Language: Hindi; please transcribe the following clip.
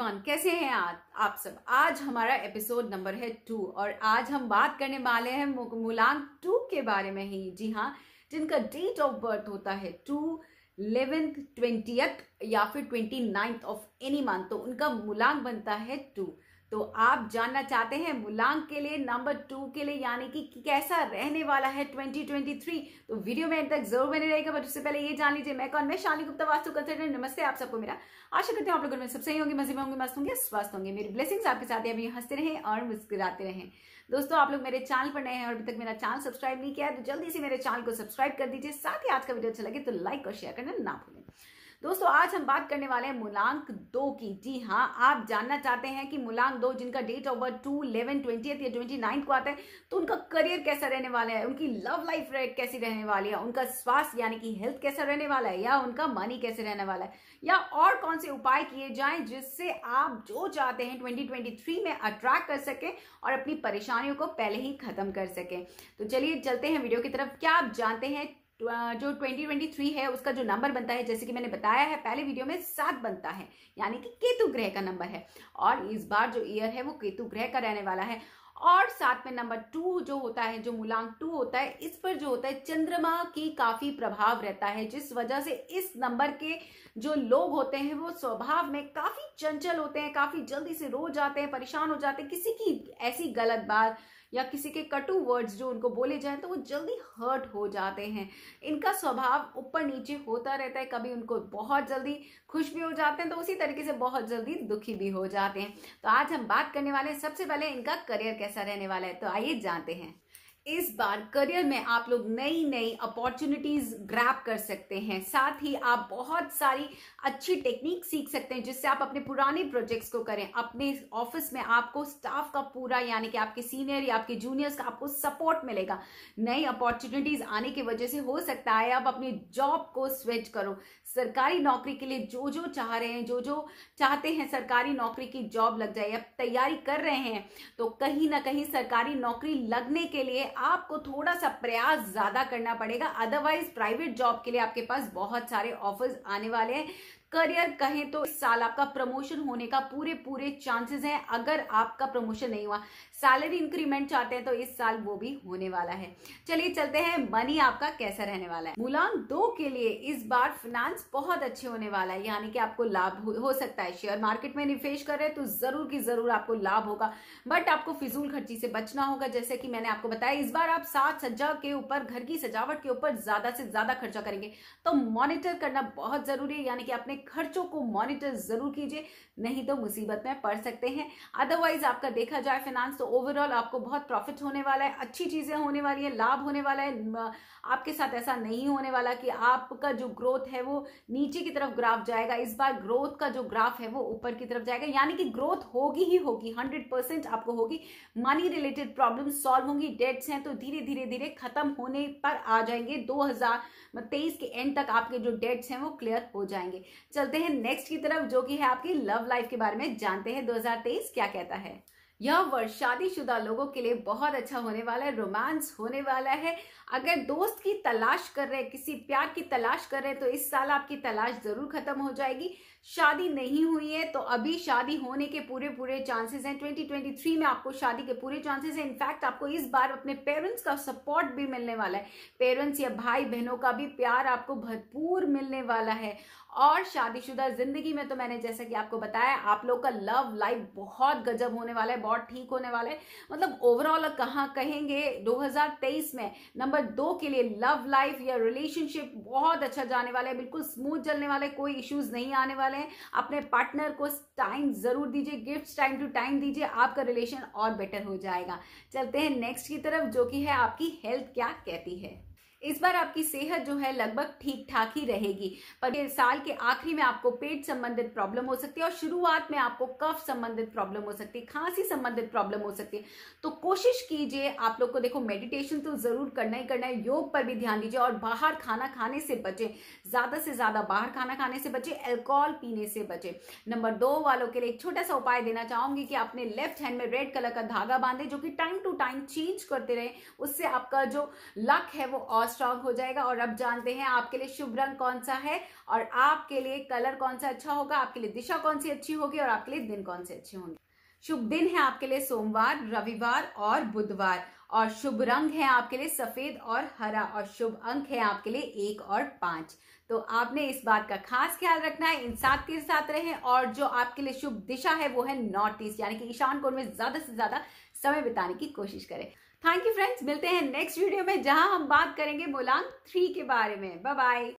एवरीवन कैसे हैं आप आप सब आज हमारा एपिसोड नंबर है टू और आज हम बात करने वाले हैं मुलान टू के बारे में ही जी हाँ जिनका डेट ऑफ बर्थ होता है टू इलेवेंथ ट्वेंटियथ या फिर twenty ninth of any month तो उनका मूलांक बनता है टू तो आप जानना चाहते हैं मुलांक के लिए नंबर टू के लिए यानी कि कैसा रहने वाला है 2023 तो वीडियो में तक जरूर बने रहेगा बट उससे पहले ये जान लीजिए मैं कौन मैं शाली गुप्ता वास्तु कंसल्टेंट नमस्ते आप सबको मेरा आशा करते हूँ आप लोगों में सब सही होंगे मजे में होंगे मस्त होंगे स्वस्थ होंगे मेरी ब्लेसिंग्स आपके साथ अभी हंसते रहे और मुस्कुराते रहे दोस्तों आप लोग मेरे चैनल पर नए हैं और अभी तक मेरा चैनल सब्सक्राइब नहीं किया है तो जल्दी से मेरे चैनल को सब्सक्राइब कर दीजिए साथ ही आज का वीडियो अच्छा लगे तो लाइक और शेयर करना ना भूलें दोस्तों आज हम बात करने वाले हैं मूलांक दो की जी हाँ आप जानना चाहते हैं कि मूलांक दो जिनका date of birth two eleven twenty या ट्वेंटी नाइन्थ को आता है तो उनका करियर कैसा रहने वाला है उनकी लव लाइफ कैसी रहने वाली है उनका स्वास्थ्य यानी कि हेल्थ कैसा रहने वाला है या उनका मनी कैसे रहने वाला है या और कौन से उपाय किए जाए जिससे आप जो चाहते हैं ट्वेंटी में अट्रैक्ट कर सकें और अपनी परेशानियों को पहले ही खत्म कर सकें तो चलिए चलते हैं वीडियो की तरफ क्या आप जानते हैं जो 2023 है उसका जो नंबर बनता है जैसे कि मैंने बताया है पहले वीडियो में सात बनता है यानी कि केतु ग्रह का नंबर है और इस बार जो ईयर है वो केतु ग्रह का रहने वाला है और साथ में नंबर टू जो होता है जो मूलांक टू होता है इस पर जो होता है चंद्रमा की काफी प्रभाव रहता है जिस वजह से इस नंबर के जो लोग होते हैं वो स्वभाव में काफी चंचल होते हैं काफी जल्दी से रो जाते हैं परेशान हो जाते हैं किसी की ऐसी गलत बात या किसी के कटु वर्ड्स जो उनको बोले जाए तो वो जल्दी हर्ट हो जाते हैं इनका स्वभाव ऊपर नीचे होता रहता है कभी उनको बहुत जल्दी खुश भी हो जाते हैं तो उसी तरीके से बहुत जल्दी दुखी भी हो जाते हैं तो आज हम बात करने वाले हैं सबसे पहले इनका करियर कैसा रहने वाला है तो आइए जानते हैं इस बार करियर में आप लोग नई नई अपॉर्चुनिटीज ग्रैप कर सकते हैं साथ ही आप बहुत सारी अच्छी टेक्निक सीख सकते हैं जिससे आप अपने पुराने प्रोजेक्ट्स को करें अपने ऑफिस में आपको स्टाफ का पूरा यानी कि आपके सीनियर या आपके जूनियर्स का आपको सपोर्ट मिलेगा नई अपॉर्चुनिटीज आने की वजह से हो सकता है आप अपने जॉब को स्विच करो सरकारी नौकरी के लिए जो जो चाह रहे हैं जो जो चाहते हैं सरकारी नौकरी की जॉब लग जाए आप तैयारी कर रहे हैं तो कहीं ना कहीं सरकारी नौकरी लगने के लिए आपको थोड़ा सा प्रयास ज्यादा करना पड़ेगा अदरवाइज प्राइवेट जॉब के लिए आपके पास बहुत सारे ऑफर्स आने वाले हैं करियर कहें तो इस साल आपका प्रमोशन होने का पूरे पूरे चांसेस हैं अगर आपका प्रमोशन नहीं हुआ सैलरी इंक्रीमेंट चाहते हैं तो इस साल वो भी होने वाला है चलिए चलते हैं मनी आपका कैसा रहने वाला है मुलाम दो के लिए इस बार फिनांस बहुत अच्छे होने वाला है यानी कि आपको लाभ हो, हो सकता है शेयर मार्केट में निवेश कर रहे हैं तो जरूर की जरूर आपको लाभ होगा बट आपको फिजूल खर्ची से बचना होगा जैसे कि मैंने आपको बताया इस बार आप सात सज्जा के ऊपर घर की सजावट के ऊपर ज्यादा से ज्यादा खर्चा करेंगे तो मॉनिटर करना बहुत जरूरी है यानी कि अपने खर्चों को मॉनिटर जरूर कीजिए नहीं तो मुसीबत में पड़ सकते हैं अदरवाइज आपका देखा जाए फिनांस तो ओवरऑल आपको बहुत प्रॉफिट होने वाला है अच्छी चीजें होने वाली है लाभ होने वाला है आपके साथ ऐसा नहीं होने वाला कि आपका जो ग्रोथ है वो नीचे की तरफ ग्राफ जाएगा इस बार ग्रोथ का जो ग्राफ है वो ऊपर की तरफ जाएगा यानी कि ग्रोथ होगी ही होगी हंड्रेड आपको होगी मनी रिलेटेड प्रॉब्लम सॉल्व होंगी डेट्स हैं तो धीरे धीरे धीरे खत्म होने पर आ जाएंगे दो हजार के एंड तक आपके जो डेट्स हैं वो क्लियर हो जाएंगे चलते हैं नेक्स्ट की तरफ जो कि है आपकी लव लाइफ के बारे में जानते हैं 2023 क्या कहता है यह वर्ष शादीशुदा लोगों के लिए बहुत अच्छा होने वाला है रोमांस होने वाला है अगर दोस्त की तलाश कर रहे किसी प्यार की तलाश कर रहे तो इस साल आपकी तलाश जरूर खत्म हो जाएगी शादी नहीं हुई है तो अभी शादी होने के पूरे पूरे चांसेस हैं 2023 में आपको शादी के पूरे चांसेस हैं इनफैक्ट आपको इस बार अपने पेरेंट्स का सपोर्ट भी मिलने वाला है पेरेंट्स या भाई बहनों का भी प्यार आपको भरपूर मिलने वाला है और शादीशुदा ज़िंदगी में तो मैंने जैसा कि आपको बताया आप लोग का लव लाइफ बहुत गजब होने वाला है बहुत ठीक होने वाला है मतलब ओवरऑल कहाँ कहेंगे 2023 में नंबर दो के लिए लव लाइफ या रिलेशनशिप बहुत अच्छा जाने वाला है बिल्कुल स्मूथ चलने वाला है कोई इश्यूज़ नहीं आने वाले वाले हैं अपने पार्टनर को टाइम ज़रूर दीजिए गिफ्ट टाइम टू टाइम दीजिए आपका रिलेशन और बेटर हो जाएगा चलते हैं नेक्स्ट की तरफ जो कि है आपकी हेल्थ क्या कहती है इस बार आपकी सेहत जो है लगभग ठीक ठाक ही रहेगी पर साल के आखिरी में आपको पेट संबंधित प्रॉब्लम हो सकती है और शुरुआत में आपको कफ संबंधित प्रॉब्लम हो सकती है खांसी संबंधित प्रॉब्लम हो सकती है तो कोशिश कीजिए आप लोग को देखो मेडिटेशन तो जरूर करना ही करना है योग पर भी ध्यान दीजिए और बाहर खाना खाने से बचे ज्यादा से ज्यादा बाहर खाना खाने से बचे एल्कोहल पीने से बचे नंबर दो वालों के लिए एक छोटा सा उपाय देना चाहूंगी कि अपने लेफ्ट हैंड में रेड कलर का धागा बांधे जो कि टाइम टू टाइम चेंज करते रहे उससे आपका जो लक है वो और स्ट्रांग हो जाएगा और अब जानते हैं आपके लिए शुभ रंग कौन सा है और आपके लिए कलर कौन सा अच्छा होगा आपके लिए दिशा कौन सी अच्छी होगी और आपके लिए दिन कौन से अच्छे होंगे शुभ दिन है आपके लिए सोमवार रविवार और बुधवार और शुभ रंग है आपके लिए सफेद और हरा और शुभ अंक है आपके लिए एक और पांच तो आपने इस बात का खास ख्याल रखना है इन सात के साथ रहें और जो आपके लिए शुभ दिशा है वो है नॉर्थ ईस्ट यानी कि ईशान कोण में ज्यादा से ज्यादा समय बिताने की कोशिश करें थैंक यू फ्रेंड्स मिलते हैं नेक्स्ट वीडियो में जहां हम बात करेंगे मुलांक थ्री के बारे में बाय बाय